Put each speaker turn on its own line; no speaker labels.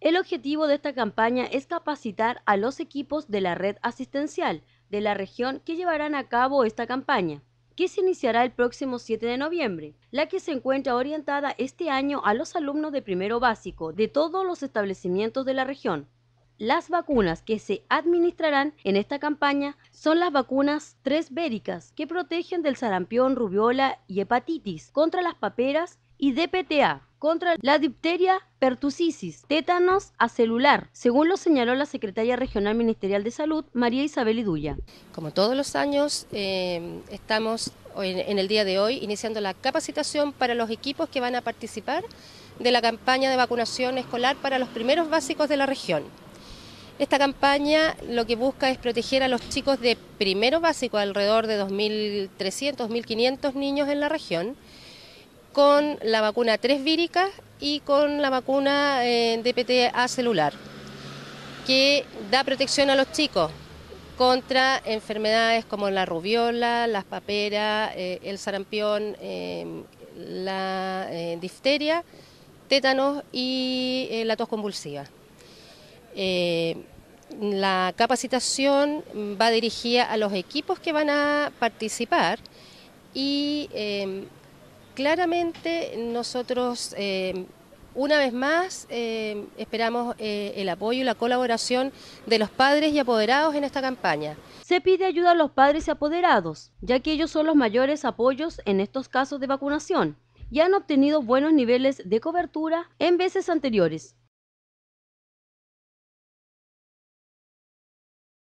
El objetivo de esta campaña es capacitar a los equipos de la red asistencial de la región que llevarán a cabo esta campaña, que se iniciará el próximo 7 de noviembre, la que se encuentra orientada este año a los alumnos de primero básico de todos los establecimientos de la región. Las vacunas que se administrarán en esta campaña son las vacunas 3-béricas, que protegen del sarampión, rubiola y hepatitis contra las paperas y DPTA contra la dipteria pertusisis, tétanos a según lo señaló la secretaria regional ministerial de salud, María Isabel Iduya. Como todos los años, eh, estamos en el día de hoy iniciando la
capacitación para los equipos que van a participar de la campaña de vacunación escolar para los primeros básicos de la región. Esta campaña lo que busca es proteger a los chicos de primero básico, alrededor de 2.300, 2.500 niños en la región, con la vacuna 3 vírica y con la vacuna eh, dpt DPTA celular, que da protección a los chicos contra enfermedades como la rubiola, las paperas, eh, el sarampión, eh, la difteria, tétanos y la tos convulsiva. la capacitación va dirigida a los equipos que van a participar y claramente nosotros, eh, una vez más, eh, esperamos
eh, el apoyo y la colaboración de los padres y apoderados en esta campaña. Se pide ayuda a los padres y apoderados, ya que ellos son los mayores apoyos en estos casos de vacunación y han obtenido buenos niveles de cobertura en veces anteriores.